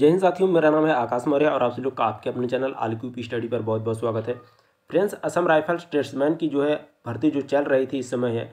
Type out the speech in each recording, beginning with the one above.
जय हिंद साथियों मेरा नाम है आकाश मौर्य और आप सभी लोग का आपके अपने चैनल पी स्टडी पर बहुत बहुत स्वागत है फ्रेंड्स असम राइफल स्टेट्समैन की जो है भर्ती जो चल रही थी इस समय है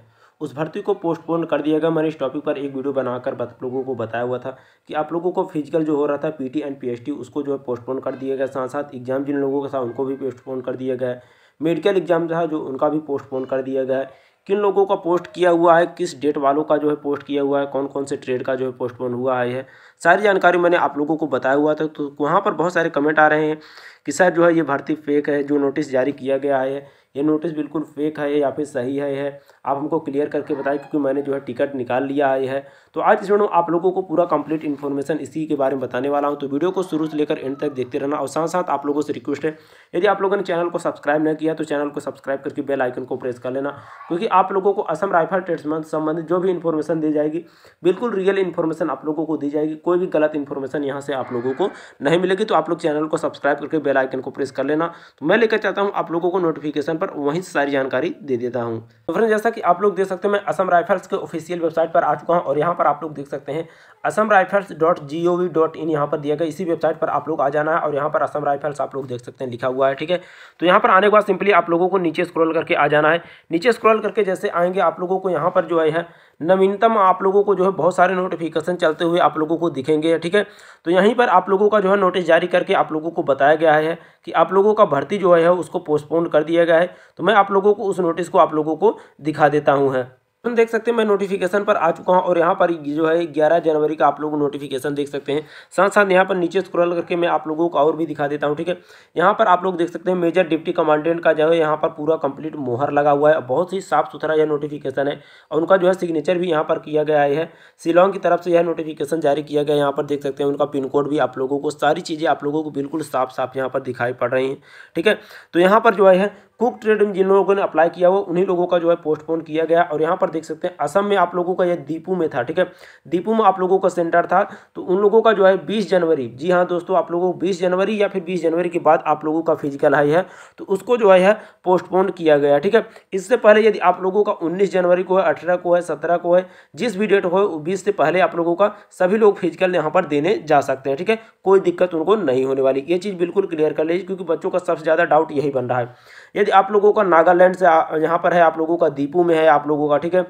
उस भर्ती को पोस्टपोन कर दिया गया मैंने इस टॉपिक पर एक वीडियो बनाकर आप लोगों को बताया हुआ था कि आप लोगों को फिजिकल जो हो रहा था पी एंड पी उसको जो है पोस्टपोन कर दिया गया साथ साथ एग्जाम जिन लोगों का था उनको भी पोस्टपोन कर दिया गया है मेडिकल एग्जाम था जो उनका भी पोस्टपोन कर दिया गया है किन लोगों का पोस्ट किया हुआ है किस डेट वालों का जो है पोस्ट किया हुआ है कौन कौन से ट्रेड का जो है पोस्टपोन हुआ है सारी जानकारी मैंने आप लोगों को बताया हुआ था तो वहाँ पर बहुत सारे कमेंट आ रहे हैं कि सर जो है ये भर्ती फेक है जो नोटिस जारी किया गया है ये नोटिस बिल्कुल फेक है या फिर सही है है आप हमको क्लियर करके बताएं क्योंकि मैंने जो है टिकट निकाल लिया है तो आज इस वीडियो आप लोगों को पूरा कंप्लीट इन्फॉर्मेशन इसी के बारे में बताने वाला हूँ तो वीडियो को शुरू से लेकर एंड तक देखते रहना और साथ साथ आप लोगों से रिक्वेस्ट है यदि आप लोगों ने चैनल को सब्सक्राइब नहीं किया तो चैनल को सब्सक्राइब करके बेल आइकन को प्रेस कर लेना क्योंकि आप लोगों को असम राइफल ट्रेड्समैन संबंधित जो भी इन्फॉर्मेशन दी जाएगी बिल्कुल रियल इन्फॉर्मेशन आप लोगों को दी जाएगी कोई भी गलत इन्फॉर्मेशन यहाँ से आप लोगों को नहीं मिलेगी तो आप लोग चैनल को सब्सक्राइब करके बेल आइकन को प्रेस कर लेना तो मैं लेकर चाहता हूँ आप लोगों को नोटिफिकेशन पर वहीं से सारी जानकारी दे देता हूँ तो फ्रेंड जैसा कि आप लोग देख सकते हैं मैं असम राइफल्स के ऑफिशियल वेबसाइट पर आ चुका हूँ और यहाँ पर आप लोग देख सकते हैं Assam Rifles dot G O V dot in यहाँ पर दिया गया इसी वेबसाइट पर आप लोग आ जाना है और यहाँ पर असम राइफल्स आप लोग देख सकते हैं लिखा हुआ है ठीक है तो यहाँ पर आने के बाद सिंपली आप लोगों को नीचे स्क्रॉल करके आ जाना है नीचे स्क्रॉल करके जैसे आएंगे आप लोगों को यहाँ पर जो है नवीनतम आप लोगों को जो है बहुत सारे नोटिफिकेशन चलते हुए आप लोगों को दिखेंगे ठीक है तो यहीं पर आप लोगों का जो है नोटिस जारी करके आप लोगों को बताया गया है कि आप लोगों का भर्ती जो है उसको पोस्टपोन कर दिया गया है तो मैं आप लोगों को उस नोटिस को आप लोगों को दिखा देता हूँ है देख सकते हैं मैं नोटिफिकेशन पर आ चुका हूं और यहां पर जो है 11 जनवरी का आप लोग नोटिफिकेशन देख सकते हैं साथ साथ यहां पर नीचे स्क्रॉल करके मैं आप लोगों को और भी दिखा देता हूं ठीक है यहां पर आप लोग देख सकते हैं मेजर डिप्टी कमांडेंट का जो है यहां पर पूरा कंप्लीट मोहर लगा हुआ है बहुत ही साफ सुथरा यह नोटिफिकेशन है और उनका जो है सिग्नेचर भी यहाँ पर किया गया है शिलोंग की तरफ से यह नोटिफिकेशन जारी किया गया यहाँ पर देख सकते हैं उनका पिन कोड भी आप लोगों को सारी चीज़ें आप लोगों को बिल्कुल साफ साफ यहाँ पर दिखाई पड़ रही हैं ठीक है तो यहाँ पर जो है कुक ट्रेड जिन लोगों ने अप्लाई किया हुआ उन्हीं लोगों का जो है पोस्टपोन किया गया और यहाँ पर देख सकते हैं असम में आप लोगों का यह दीपू में था ठीक है दीपू में आप लोगों का सेंटर था तो उन लोगों का जो है बीस जनवरी जी हाँ दोस्तों आप लोगों को बीस जनवरी या फिर बीस जनवरी के बाद आप लोगों का फिजिकल हाई है तो उसको जो है पोस्टपोन किया गया ठीक है इससे पहले यदि आप लोगों का उन्नीस जनवरी को है अठारह को है सत्रह को है जिस भी डेट हो बीस से पहले आप लोगों का सभी लोग फिजिकल यहाँ पर देने जा सकते हैं ठीक है कोई दिक्कत उनको नहीं होने वाली ये चीज़ बिल्कुल क्लियर कर लीजिए क्योंकि बच्चों का सबसे ज़्यादा डाउट यही बन रहा है यदि आप लोगों का नागालैंड से यहाँ पर है आप लोगों का दीपू में है आप लोगों का ठीक है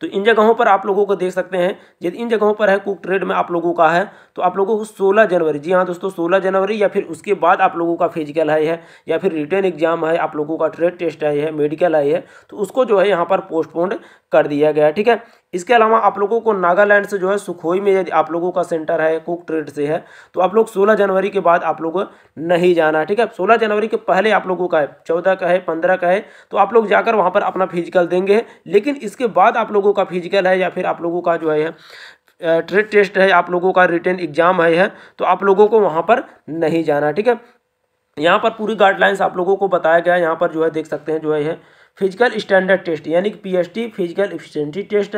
तो इन जगहों पर आप लोगों को देख सकते हैं यदि इन जगहों पर है कुक ट्रेड में आप लोगों का है तो आप लोगों को 16 जनवरी जी हाँ दोस्तों 16 जनवरी या फिर उसके बाद आप लोगों का फिजिकल है, है या फिर रिटर्न एग्जाम है आप लोगों का ट्रेड टेस्ट है, है मेडिकल आई है तो उसको जो है यहाँ पर पोस्टपोन्ड कर दिया गया ठीक है इसके अलावा आप लोगों को नागालैंड से जो है सुखोई में यदि आप लोगों का सेंटर है कुक ट्रेड से है तो आप लोग सोलह जनवरी के बाद आप लोग नहीं जाना है ठीक है सोलह जनवरी के पहले आप लोगों का है चौदह का है पंद्रह का है तो आप लोग जाकर वहाँ पर अपना फिजिकल देंगे लेकिन इसके बाद आप लोगों का फिजिकल है या फिर आप लोगों का जो है ट्रेड टेस्ट है आप लोगों का रिटर्न एग्जाम है, है तो आप लोगों को वहाँ पर नहीं जाना ठीक है यहाँ पर पूरी गाइडलाइंस आप लोगों को बताया गया है यहाँ पर जो है देख सकते हैं जो है फिजिकल स्टैंडर्ड टेस्ट यानी कि P physical efficiency test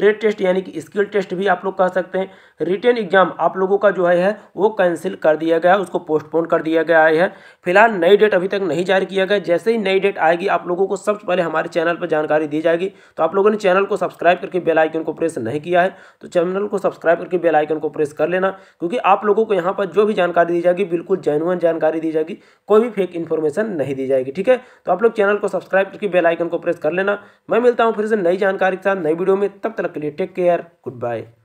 trade test यानी कि स्किल टेस्ट भी आप लोग कह सकते हैं रिटर्न एग्जाम आप लोगों का जो है वो कैंसिल कर दिया गया उसको पोस्टपोन कर दिया गया है फिलहाल नई डेट अभी तक नहीं जारी किया गया जैसे ही नई डेट आएगी आप लोगों को सबसे पहले हमारे चैनल पर जानकारी दी जाएगी तो आप लोगों ने चैनल को सब्सक्राइब करके बेलाइकन को प्रेस नहीं किया है तो चैनल को सब्सक्राइब करके बेलाइकन को प्रेस कर लेना क्योंकि आप लोगों को यहाँ पर जो भी जानकारी दी जाएगी बिल्कुल जेनुअन जानकारी दी जाएगी कोई भी फेक इन्फॉर्मेशन नहीं दी जाएगी ठीक है तो आप लोग चैनल को सब्सक्राइब करके बेलाइकन को प्रेस कर लेना मैं मिलता हूँ फिर से नई जानकारी के साथ नई वीडियो में तब तक तक के लिए टेक केयर गुड बाय